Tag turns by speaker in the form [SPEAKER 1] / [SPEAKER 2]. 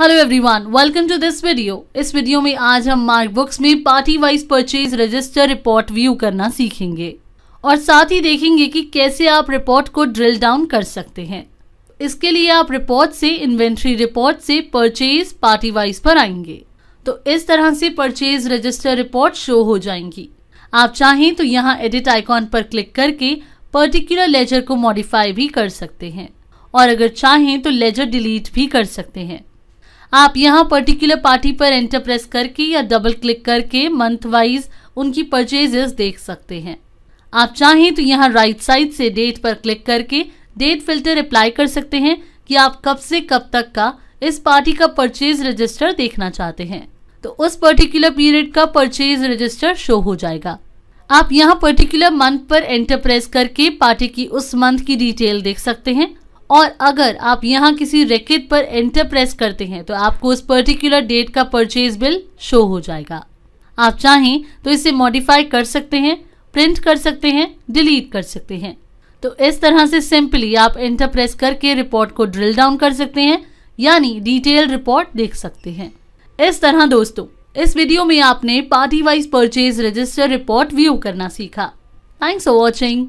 [SPEAKER 1] hello everyone welcome to this video इस video में आज हम मार्क बुक्स में party wise purchase register report view करना सीखेंगे और साथ ही देखेंगे कि कैसे आप रिपोर्ट को ड्रिल डाउन कर सकते हैं इसके लिए आप रिपोर्ट से इन्वेंट्री रिपोर्ट से परचेज पार्टी वाइज पर आएंगे तो इस तरह से परचेज रजिस्टर रिपोर्ट शो हो जाएंगी आप चाहें तो यहाँ एडिट आइकॉन पर क्लिक करके पर्टिकुलर लेजर को मॉडिफाई भी कर सकते हैं और अगर चाहें तो लेजर डिलीट भी कर सकते हैं आप यहाँ पर्टिकुलर पार्टी पर एंटर प्रेस करके या डबल क्लिक करके मंथ वाइज उनकी परचेजेस देख सकते हैं आप चाहें तो यहाँ राइट साइड से डेट पर क्लिक करके डेट फिल्टर अप्लाई कर सकते हैं कि आप कब से कब तक का इस पार्टी का परचेज रजिस्टर देखना चाहते हैं तो उस पर्टिकुलर पीरियड का परचेज रजिस्टर शो हो जाएगा आप यहाँ पर्टिकुलर मंथ पर एंटर प्रेस करके पार्टी की उस मंथ की डिटेल देख सकते हैं और अगर आप यहाँ किसी रैकेट पर एंटर प्रेस करते हैं तो आपको उस पर्टिकुलर डेट का परचेज बिल शो हो जाएगा आप चाहें तो इसे मॉडिफाई कर सकते हैं प्रिंट कर सकते हैं डिलीट कर सकते हैं तो इस तरह से सिंपली आप एंटर प्रेस करके रिपोर्ट को ड्रिल डाउन कर सकते हैं यानी डिटेल रिपोर्ट देख सकते हैं इस तरह दोस्तों इस वीडियो में आपने party wise purchase register report view करना सीखा थैंक्स फॉर वॉचिंग